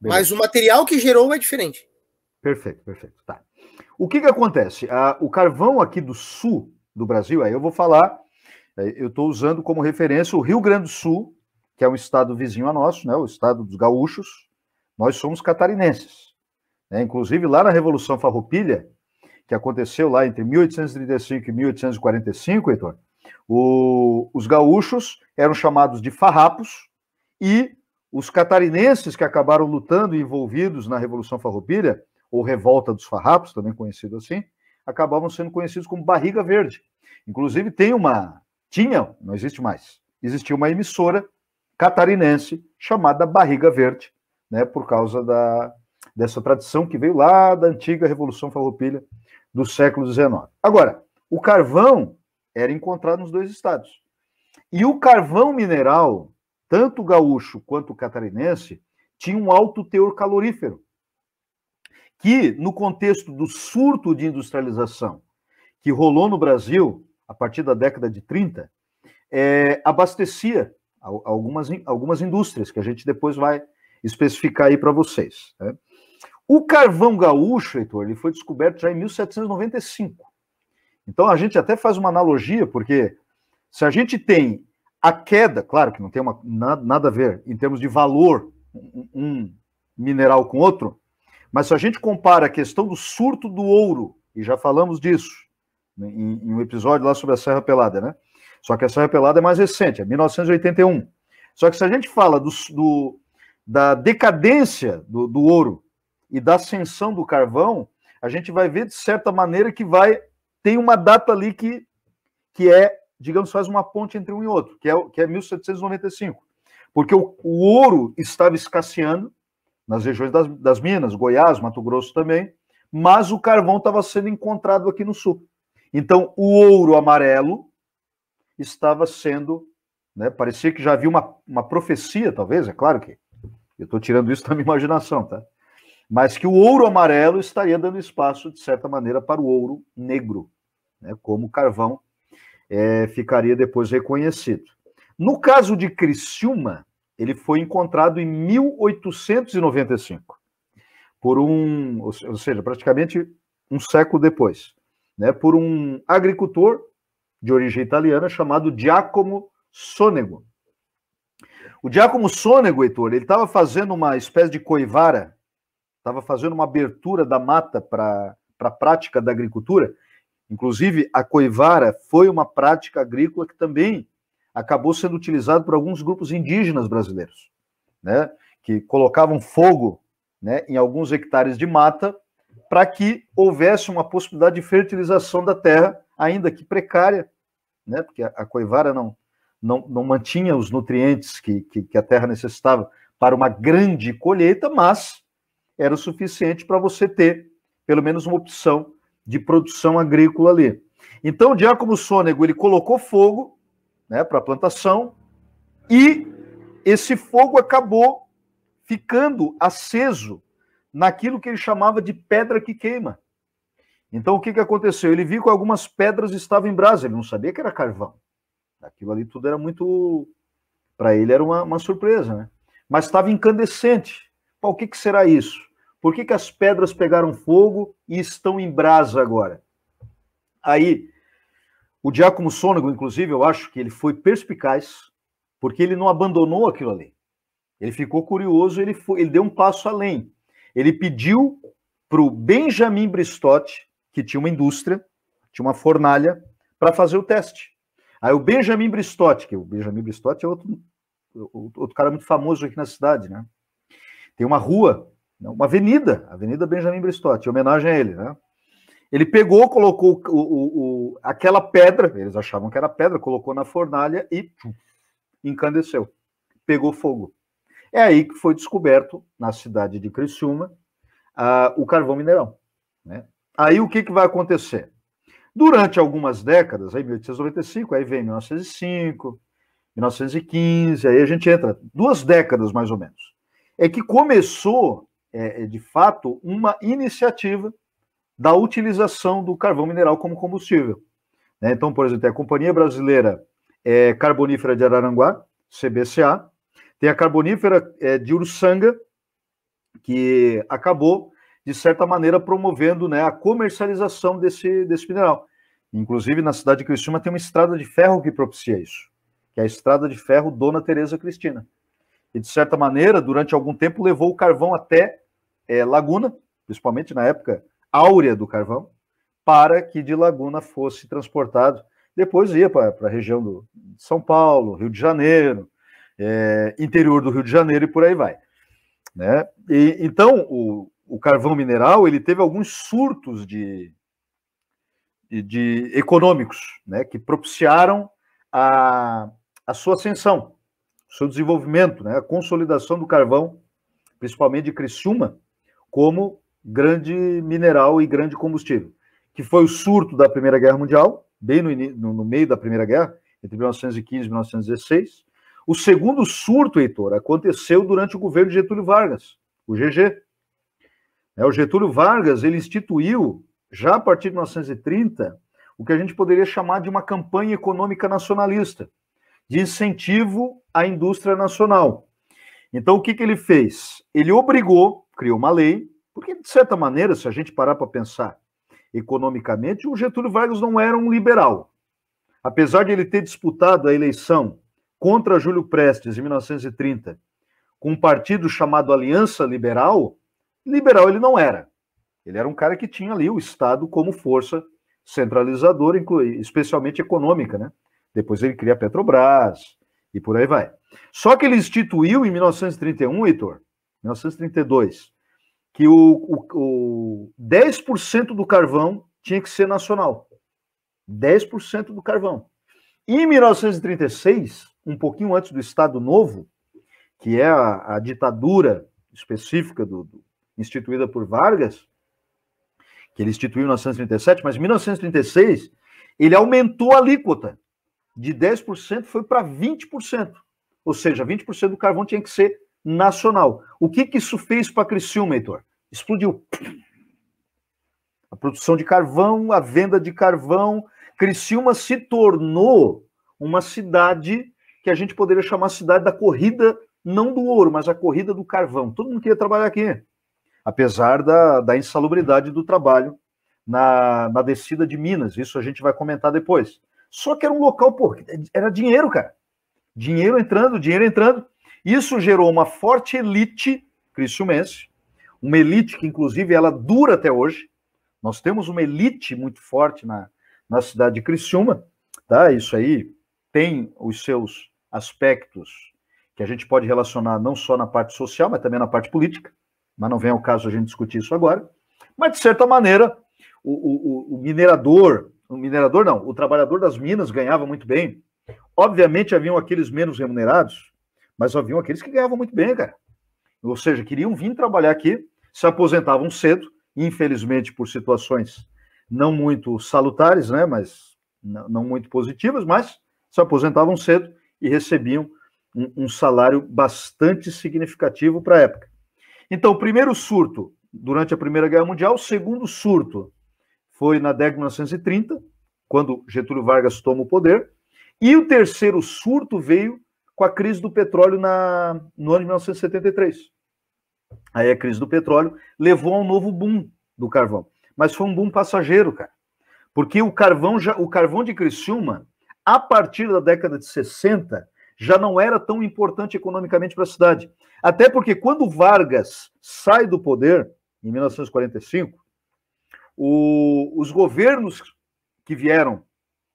Beleza. Mas o material que gerou é diferente. Perfeito, perfeito. Tá. O que, que acontece? Ah, o carvão aqui do sul do Brasil, aí eu vou falar, é, eu estou usando como referência o Rio Grande do Sul, que é um estado vizinho a nosso, né, o estado dos gaúchos, nós somos catarinenses. Né? Inclusive, lá na Revolução Farroupilha, que aconteceu lá entre 1835 e 1845, Heitor, o, os gaúchos eram chamados de farrapos e os catarinenses que acabaram lutando e envolvidos na Revolução Farroupilha, ou Revolta dos Farrapos, também conhecido assim, acabavam sendo conhecidos como Barriga Verde. Inclusive tem uma, tinha, não existe mais, existia uma emissora catarinense chamada Barriga Verde, né, por causa da, dessa tradição que veio lá da antiga Revolução Farroupilha do século XIX. Agora, o carvão era encontrado nos dois estados. E o carvão mineral tanto o gaúcho quanto o catarinense, tinha um alto teor calorífero, que, no contexto do surto de industrialização que rolou no Brasil a partir da década de 30, é, abastecia algumas, algumas indústrias, que a gente depois vai especificar aí para vocês. Né? O carvão gaúcho, Heitor, ele foi descoberto já em 1795. Então a gente até faz uma analogia, porque se a gente tem a queda, claro que não tem uma, nada, a ver em termos de valor um mineral com outro, mas se a gente compara a questão do surto do ouro, e já falamos disso né, em, em um episódio lá sobre a Serra Pelada, né? Só que a Serra Pelada é mais recente, é 1981. Só que se a gente fala do, do da decadência do, do, ouro e da ascensão do carvão, a gente vai ver de certa maneira que vai tem uma data ali que, que é digamos, faz uma ponte entre um e outro, que é, que é 1795. Porque o, o ouro estava escasseando nas regiões das, das Minas, Goiás, Mato Grosso também, mas o carvão estava sendo encontrado aqui no sul. Então, o ouro amarelo estava sendo. Né, parecia que já havia uma, uma profecia, talvez, é claro que eu estou tirando isso da minha imaginação, tá? Mas que o ouro amarelo estaria dando espaço, de certa maneira, para o ouro negro, né, como o carvão é, ficaria depois reconhecido. No caso de Criciúma, ele foi encontrado em 1895, por um, ou seja, praticamente um século depois, né, por um agricultor de origem italiana chamado Giacomo Sonego. O Giacomo Sonego, Heitor, ele estava fazendo uma espécie de coivara, estava fazendo uma abertura da mata para a prática da agricultura, Inclusive, a coivara foi uma prática agrícola que também acabou sendo utilizada por alguns grupos indígenas brasileiros, né? que colocavam fogo né, em alguns hectares de mata para que houvesse uma possibilidade de fertilização da terra, ainda que precária, né? porque a coivara não, não, não mantinha os nutrientes que, que, que a terra necessitava para uma grande colheita, mas era o suficiente para você ter pelo menos uma opção de produção agrícola ali. Então, o Giacomo Sônego, ele colocou fogo né, para a plantação e esse fogo acabou ficando aceso naquilo que ele chamava de pedra que queima. Então, o que, que aconteceu? Ele viu que algumas pedras estavam em brasa, ele não sabia que era carvão. Aquilo ali tudo era muito. Para ele era uma, uma surpresa, né? Mas estava incandescente. Pô, o que, que será isso? Por que, que as pedras pegaram fogo e estão em brasa agora? Aí, o Diácono Sônego, inclusive, eu acho que ele foi perspicaz, porque ele não abandonou aquilo ali. Ele ficou curioso, ele, foi, ele deu um passo além. Ele pediu para o Benjamin Bristotti, que tinha uma indústria, tinha uma fornalha, para fazer o teste. Aí o Benjamin Bristotti, que o Benjamin Bristotti é outro, outro cara muito famoso aqui na cidade, né? Tem uma rua né? uma avenida, Avenida Benjamin Bristotti, em homenagem a ele, né? Ele pegou, colocou o, o, o, aquela pedra, eles achavam que era pedra, colocou na fornalha e tchum, encandeceu, pegou fogo. É aí que foi descoberto, na cidade de Criciúma, a, o carvão mineral. Né? Aí o que, que vai acontecer? Durante algumas décadas, aí 1895, aí vem 1905, 1915, aí a gente entra, duas décadas mais ou menos, é que começou é, é, de fato, uma iniciativa da utilização do carvão mineral como combustível. Né? Então, por exemplo, tem a Companhia Brasileira é, Carbonífera de Araranguá, CBCA, tem a Carbonífera é, de Ursanga, que acabou, de certa maneira, promovendo né, a comercialização desse, desse mineral. Inclusive, na cidade de Cristina tem uma estrada de ferro que propicia isso, que é a Estrada de Ferro Dona Tereza Cristina e, de certa maneira, durante algum tempo levou o carvão até é, Laguna, principalmente na época áurea do carvão, para que de Laguna fosse transportado. Depois ia para a região do São Paulo, Rio de Janeiro, é, interior do Rio de Janeiro e por aí vai. Né? E, então, o, o carvão mineral ele teve alguns surtos de, de, de econômicos né? que propiciaram a, a sua ascensão seu desenvolvimento, né? a consolidação do carvão, principalmente de Criciúma, como grande mineral e grande combustível, que foi o surto da Primeira Guerra Mundial, bem no, no, no meio da Primeira Guerra, entre 1915 e 1916. O segundo surto, Heitor, aconteceu durante o governo de Getúlio Vargas, o GG. É, o Getúlio Vargas ele instituiu, já a partir de 1930, o que a gente poderia chamar de uma campanha econômica nacionalista de incentivo à indústria nacional. Então, o que, que ele fez? Ele obrigou, criou uma lei, porque, de certa maneira, se a gente parar para pensar economicamente, o Getúlio Vargas não era um liberal. Apesar de ele ter disputado a eleição contra Júlio Prestes em 1930 com um partido chamado Aliança Liberal, liberal ele não era. Ele era um cara que tinha ali o Estado como força centralizadora, especialmente econômica, né? Depois ele cria a Petrobras e por aí vai. Só que ele instituiu em 1931, Heitor, 1932, que o, o, o 10% do carvão tinha que ser nacional. 10% do carvão. E em 1936, um pouquinho antes do Estado Novo, que é a, a ditadura específica do, do, instituída por Vargas, que ele instituiu em 1937, mas em 1936 ele aumentou a alíquota de 10% foi para 20%. Ou seja, 20% do carvão tinha que ser nacional. O que, que isso fez para Criciúma, Heitor? Explodiu. A produção de carvão, a venda de carvão. Criciúma se tornou uma cidade que a gente poderia chamar cidade da corrida, não do ouro, mas a corrida do carvão. Todo mundo queria trabalhar aqui, apesar da, da insalubridade do trabalho na, na descida de Minas. Isso a gente vai comentar depois. Só que era um local, pô, era dinheiro, cara. Dinheiro entrando, dinheiro entrando. Isso gerou uma forte elite cristiumense, uma elite que, inclusive, ela dura até hoje. Nós temos uma elite muito forte na, na cidade de Criciúma, tá? Isso aí tem os seus aspectos que a gente pode relacionar não só na parte social, mas também na parte política, mas não vem ao caso a gente discutir isso agora. Mas, de certa maneira, o, o, o minerador, o minerador não, o trabalhador das minas ganhava muito bem. Obviamente haviam aqueles menos remunerados, mas haviam aqueles que ganhavam muito bem, cara. Ou seja, queriam vir trabalhar aqui, se aposentavam cedo, infelizmente por situações não muito salutares, né, mas não muito positivas, mas se aposentavam cedo e recebiam um, um salário bastante significativo para a época. Então, primeiro surto durante a Primeira Guerra Mundial, segundo surto foi na década de 1930, quando Getúlio Vargas toma o poder, e o terceiro surto veio com a crise do petróleo na, no ano de 1973. Aí a crise do petróleo levou a um novo boom do carvão. Mas foi um boom passageiro, cara. Porque o carvão, já, o carvão de Criciúma, a partir da década de 60, já não era tão importante economicamente para a cidade. Até porque quando Vargas sai do poder, em 1945, o, os governos que vieram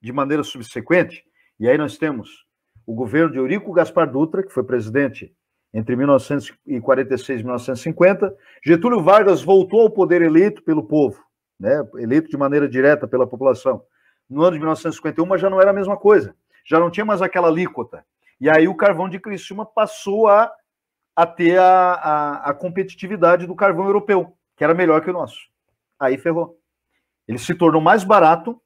de maneira subsequente, e aí nós temos o governo de Eurico Gaspar Dutra, que foi presidente entre 1946 e 1950. Getúlio Vargas voltou ao poder eleito pelo povo, né, eleito de maneira direta pela população. No ano de 1951 já não era a mesma coisa, já não tinha mais aquela alíquota. E aí o carvão de Criciúma passou a, a ter a, a, a competitividade do carvão europeu, que era melhor que o nosso aí ferrou. Ele se tornou mais barato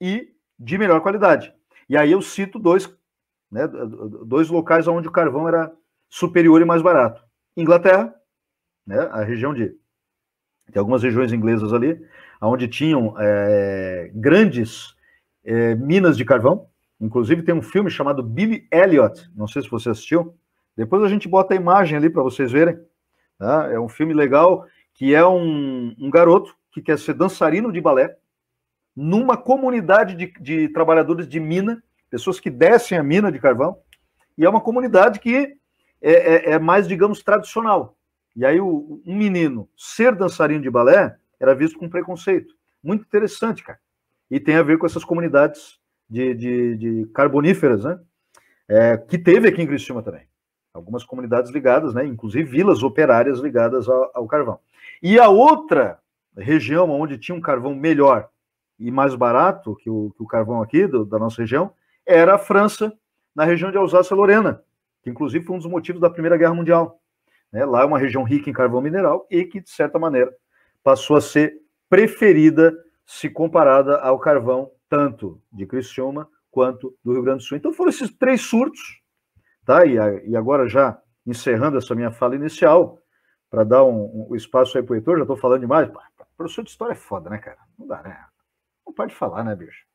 e de melhor qualidade. E aí eu cito dois, né, dois locais onde o carvão era superior e mais barato. Inglaterra, né, a região de... Tem algumas regiões inglesas ali, onde tinham é, grandes é, minas de carvão. Inclusive tem um filme chamado Billy Elliot, não sei se você assistiu. Depois a gente bota a imagem ali para vocês verem. Tá? É um filme legal que é um, um garoto que quer ser dançarino de balé, numa comunidade de, de trabalhadores de mina, pessoas que descem a mina de carvão, e é uma comunidade que é, é, é mais, digamos, tradicional. E aí, o, um menino ser dançarino de balé era visto com preconceito. Muito interessante, cara. E tem a ver com essas comunidades de, de, de carboníferas, né? É, que teve aqui em Criciúma também. Algumas comunidades ligadas, né? Inclusive vilas operárias ligadas ao, ao carvão. E a outra região onde tinha um carvão melhor e mais barato que o, que o carvão aqui do, da nossa região era a França, na região de Alsácia-Lorena, que inclusive foi um dos motivos da Primeira Guerra Mundial. Né? Lá é uma região rica em carvão mineral e que, de certa maneira, passou a ser preferida se comparada ao carvão tanto de Criciúma quanto do Rio Grande do Sul. Então foram esses três surtos, tá? E, a, e agora já encerrando essa minha fala inicial, para dar um, um, espaço aí para o Heitor, já estou falando demais. Pá, professor de história é foda, né, cara? Não dá, né? Não pode falar, né, bicho?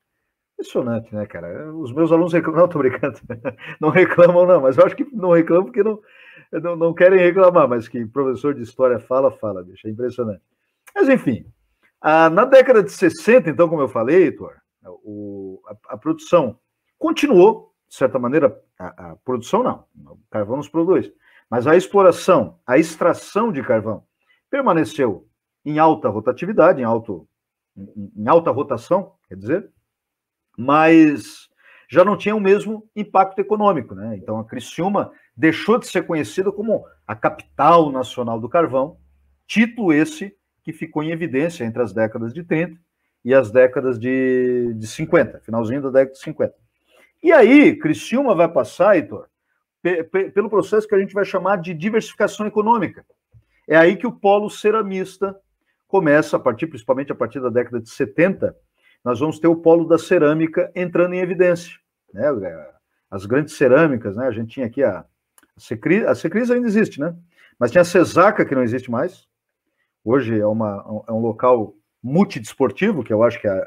Impressionante, né, cara? Os meus alunos reclamam, não, tô brincando, não reclamam, não, mas eu acho que não reclamam porque não, não, não querem reclamar, mas que professor de história fala, fala, bicho, é impressionante. Mas, enfim, a, na década de 60, então, como eu falei, Heitor, o, a, a produção continuou, de certa maneira, a, a produção não, o carvão nos produz, mas a exploração, a extração de carvão permaneceu em alta rotatividade, em, alto, em alta rotação, quer dizer, mas já não tinha o mesmo impacto econômico. Né? Então, a Criciúma deixou de ser conhecida como a capital nacional do carvão, título esse que ficou em evidência entre as décadas de 30 e as décadas de, de 50, finalzinho da década de 50. E aí, Criciúma vai passar, Heitor, pelo processo que a gente vai chamar de diversificação econômica. É aí que o polo ceramista começa, a partir, principalmente a partir da década de 70, nós vamos ter o polo da cerâmica entrando em evidência. Né? As grandes cerâmicas, né? a gente tinha aqui a, a Secris, a Secris ainda existe, né? mas tinha a Cesaca, que não existe mais. Hoje é, uma, é um local multidesportivo, que eu acho que é,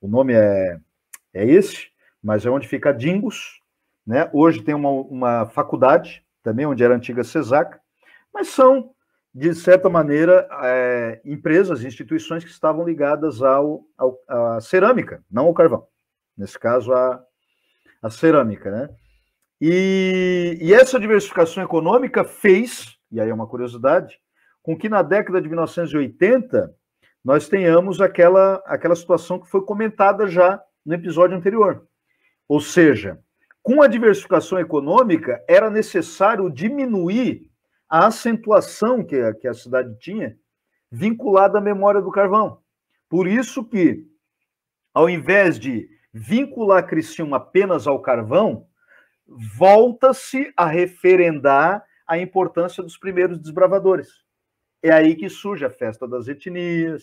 o nome é, é esse, mas é onde fica a Dingos, né? Hoje tem uma, uma faculdade também, onde era a antiga CESAC, mas são, de certa maneira, é, empresas, instituições que estavam ligadas ao, ao, à cerâmica, não ao carvão. Nesse caso, a, a cerâmica. Né? E, e essa diversificação econômica fez, e aí é uma curiosidade, com que na década de 1980 nós tenhamos aquela, aquela situação que foi comentada já no episódio anterior. Ou seja, com a diversificação econômica, era necessário diminuir a acentuação que a, que a cidade tinha vinculada à memória do carvão. Por isso que, ao invés de vincular Criciúma apenas ao carvão, volta-se a referendar a importância dos primeiros desbravadores. É aí que surge a Festa das Etnias,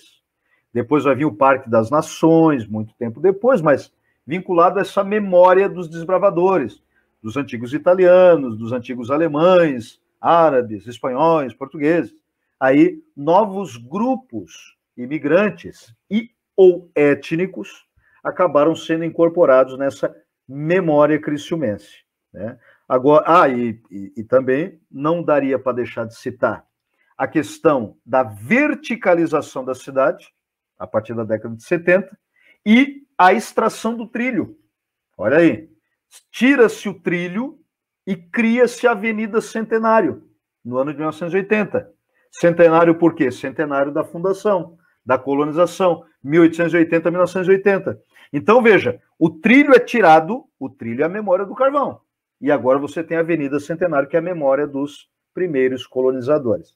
depois vai vir o Parque das Nações, muito tempo depois, mas vinculado a essa memória dos desbravadores, dos antigos italianos, dos antigos alemães, árabes, espanhóis, portugueses. Aí, novos grupos imigrantes e ou étnicos acabaram sendo incorporados nessa memória criciumense. Né? Agora, ah, e, e, e também não daria para deixar de citar a questão da verticalização da cidade, a partir da década de 70, e a extração do trilho. Olha aí. Tira-se o trilho e cria-se a Avenida Centenário, no ano de 1980. Centenário por quê? Centenário da fundação, da colonização, 1880 1980. Então, veja, o trilho é tirado, o trilho é a memória do carvão. E agora você tem a Avenida Centenário, que é a memória dos primeiros colonizadores.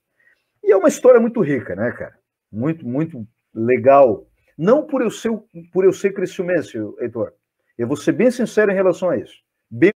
E é uma história muito rica, né, cara? Muito, muito legal não por eu ser, por eu ser criciumense, Heitor. Eu vou ser bem sincero em relação a isso.